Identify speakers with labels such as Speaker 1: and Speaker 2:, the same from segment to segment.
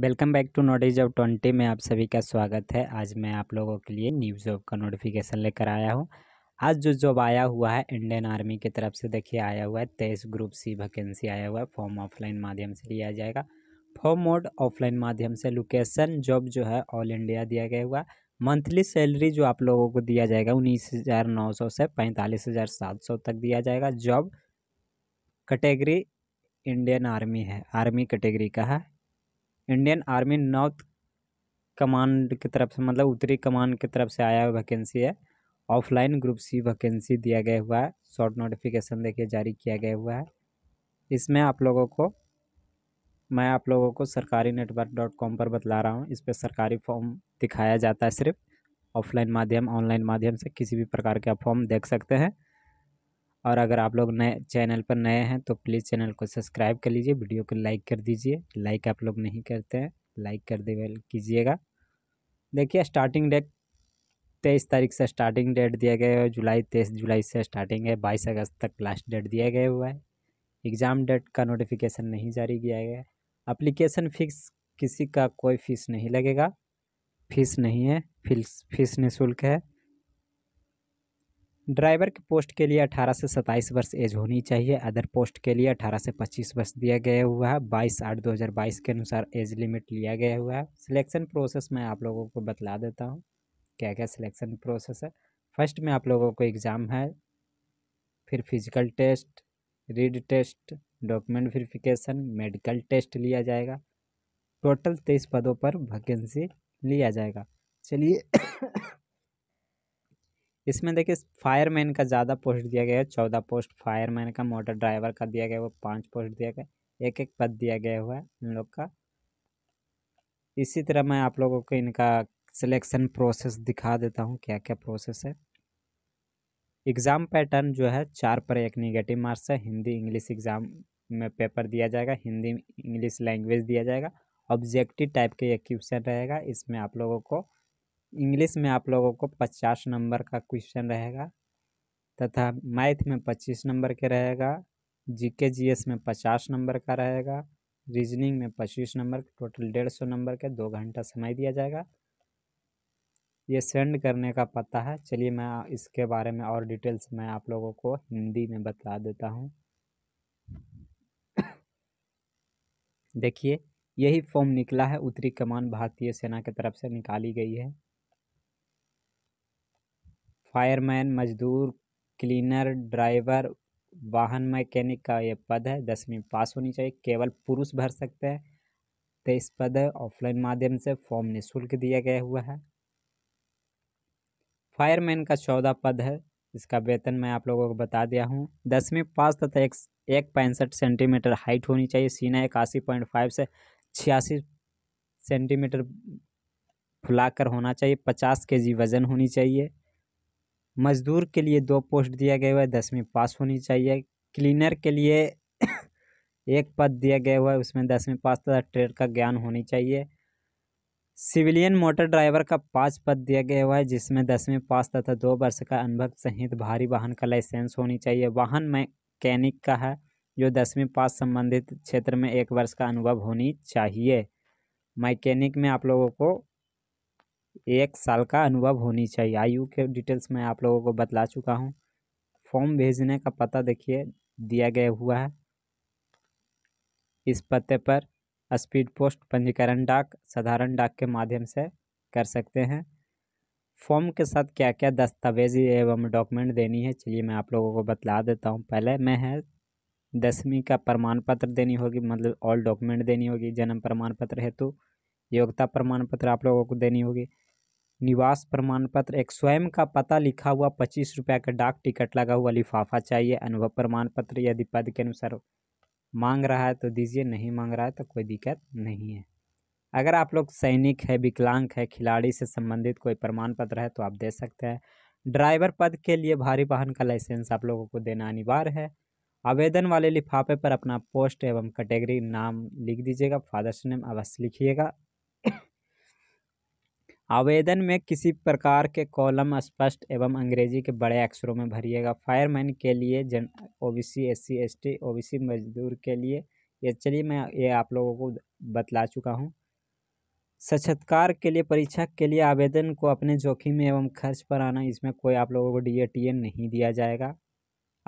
Speaker 1: welcome back to not of twenty में आप सभी का स्वागत है आज मैं आप लोगों के लिए न्यूज जॉब का नोटिफिकेशन लेकर आया हूँ आज जो जॉब आया हुआ है इंडियन आर्मी की तरफ से देखिए आया हुआ है तेईस ग्रुप सी वैकेंसी आया हुआ है फॉर्म ऑफलाइन माध्यम से लिया जाएगा फॉर्म मोड ऑफलाइन माध्यम से लोकेशन जॉब जो है ऑल इंडिया दिया गया हुआ मंथली सैलरी जो आप लोगों को दिया जाएगा उन्नीस हज़ार नौ सौ से पैंतालीस हज़ार सात सौ तक दिया जाएगा जॉब कैटेगरी इंडियन आर्मी है आर्मी कैटेगरी का है इंडियन आर्मी नॉर्थ कमांड की तरफ से मतलब उत्तरी कमांड की तरफ से आया हुआ वैकेंसी है ऑफलाइन ग्रुप सी वैकेंसी दिया गया हुआ है शॉर्ट नोटिफिकेशन देखिए जारी किया गया हुआ है इसमें आप लोगों को मैं आप लोगों को सरकारी नेटवर्क डॉट कॉम पर बतला रहा हूँ इस पर सरकारी फॉर्म दिखाया जाता है सिर्फ ऑफलाइन माध्यम ऑनलाइन माध्यम से किसी भी प्रकार के आप फॉर्म देख सकते हैं और अगर आप लोग नए चैनल पर नए हैं तो प्लीज़ चैनल को सब्सक्राइब कर लीजिए वीडियो को लाइक कर दीजिए लाइक आप लोग नहीं करते हैं लाइक कर दे कीजिएगा देखिए स्टार्टिंग डेट तेईस तारीख से स्टार्टिंग डेट दिया गया है जुलाई तेईस जुलाई से स्टार्टिंग है बाईस अगस्त तक लास्ट डेट दिया गया हुआ है एग्ज़ाम डेट का नोटिफिकेशन नहीं जारी किया गया है अप्लीकेशन फ़ीस किसी का कोई फ़ीस नहीं लगेगा फ़ीस नहीं है फीस फीस निःशुल्क है ड्राइवर की पोस्ट के लिए 18 से 27 वर्ष एज होनी चाहिए अदर पोस्ट के लिए 18 से 25 वर्ष दिया गया हुआ है 22 आठ 2022 के अनुसार एज लिमिट लिया गया हुआ है सिलेक्शन प्रोसेस मैं आप लोगों को बतला देता हूँ क्या क्या सिलेक्शन प्रोसेस है फर्स्ट में आप लोगों को एग्ज़ाम है फिर physical test read test document verification medical test लिया जाएगा टोटल तेईस पदों पर वैकेंसी लिया जाएगा चलिए इसमें देखिए फायरमैन का ज़्यादा पोस्ट दिया गया है चौदह पोस्ट फायरमैन का मोटर ड्राइवर का दिया गया है वो पाँच पोस्ट दिया गया एक एक पद दिया गया हुआ है इन लोग का इसी तरह मैं आप लोगों को इनका सिलेक्शन प्रोसेस दिखा देता हूँ क्या क्या प्रोसेस है एग्ज़ाम पैटर्न जो है चार पर एक निगेटिव मार्क्स है हिंदी इंग्लिश एग्ज़ाम में पेपर दिया जाएगा हिंदी इंग्लिश लैंग्वेज दिया जाएगा ऑब्जेक्टिव टाइप के ये क्वेश्चन रहेगा इसमें आप लोगों को इंग्लिश में आप लोगों को पचास नंबर का क्वेश्चन रहेगा तथा मैथ में पच्चीस नंबर के रहेगा जी के जी एस में पचास नंबर का रहेगा रीजनिंग में पच्चीस नंबर टोटल डेढ़ सौ नंबर के दो घंटा समय दिया जाएगा ये सेंड करने का पता है चलिए मैं इसके बारे में और डिटेल्स मैं आप लोगों को हिंदी में बता देता हूँ देखिए यही फॉर्म निकला है उत्तरी कमान भारतीय सेना की तरफ से निकाली गई है फायरमैन मजदूर क्लीनर ड्राइवर वाहन मैकेनिक का ये पद है दसवीं पास होनी चाहिए केवल पुरुष भर सकते हैं तेईस पद ऑफलाइन माध्यम से फॉर्म निःशुल्क दिया गया हुआ है फायरमैन का चौदह पद है इसका वेतन मैं आप लोगों को बता दिया हूँ दसवीं पास तथा एक एक पैंसठ सेंटीमीटर हाइट होनी चाहिए सीना इक्यासी पॉइंट फाइव से छियासी सेंटीमीटर फुलाकर होना चाहिए पचास के जी वजन होनी चाहिए मजदूर के लिए दो पोस्ट दिया गया हुआ है दसवीं पास होनी चाहिए क्लीनर के लिए एक पद दिया गया हुआ है उसमें दसवीं पास तथा ट्रेड का ज्ञान होनी चाहिए सिविलियन मोटर ड्राइवर का पाँच पद दिया गया हुआ है जिसमें दसवीं पास तथा दो वर्ष का अनुभव सहित भारी वाहन का लाइसेंस होनी चाहिए वाहन मैकेनिक का है जो दसवीं पास संबंधित क्षेत्र में एक वर्ष का अनुभव होनी चाहिए मैकेनिक में आप लोगों को एक साल का अनुभव होनी चाहिए आयु के डिटेल्स मैं आप लोगों को बतला चुका हूँ फॉर्म भेजने का पता देखिए दिया गया हुआ है इस पते पर स्पीड पोस्ट पंजीकरण डाक साधारण डाक के माध्यम से कर सकते हैं फॉर्म के साथ क्या क्या दस्तावेज एवं डॉक्यूमेंट देनी है चलिए मैं आप लोगों को बतला देता हूँ पहले मैं है दसवीं का प्रमाण पत्र देनी होगी मतलब ऑल डॉक्यूमेंट देनी होगी जन्म प्रमाण पत्र हेतु योग्यता प्रमाण पत्र आप लोगों को देनी होगी निवास प्रमाण पत्र एक स्वयं का पता लिखा हुआ पच्चीस रुपये का डाक टिकट लगा हुआ लिफाफा चाहिए अनुभव प्रमाण पत्र यदि पद के अनुसार मांग रहा है तो दीजिए नहीं मांग रहा है तो कोई दिक्कत नहीं है अगर आप लोग सैनिक है विकलांग है खिलाड़ी से संबंधित कोई प्रमाण पत्र है तो आप दे सकते हैं ड्राइवर पद के लिए भारी वाहन का लाइसेंस आप लोगों को देना अनिवार्य है आवेदन वाले लिफाफे पर अपना पोस्ट एवं कैटेगरी नाम लिख दीजिएगा फादर्स नेम अवश्य लिखिएगा आवेदन में किसी प्रकार के कॉलम स्पष्ट एवं अंग्रेजी के बड़े अक्षरों में भरिएगा फायरमैन के लिए जन ओबीसी एससी एसटी सी मजदूर के लिए ये चलिए मैं ये आप लोगों को बतला चुका हूँ साक्षात्कार के लिए परीक्षा के लिए आवेदन को अपने जोखिम एवं खर्च पर आना इसमें कोई आप लोगों को डी ए टी ए नहीं दिया जाएगा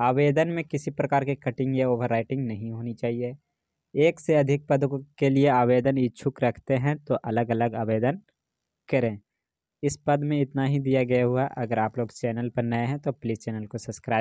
Speaker 1: आवेदन में किसी प्रकार के कटिंग या ओवर नहीं होनी चाहिए एक से अधिक पद के लिए आवेदन इच्छुक रखते हैं तो अलग अलग आवेदन करें इस पद में इतना ही दिया गया हुआ अगर आप लोग चैनल पर नए हैं तो प्लीज़ चैनल को सब्सक्राइब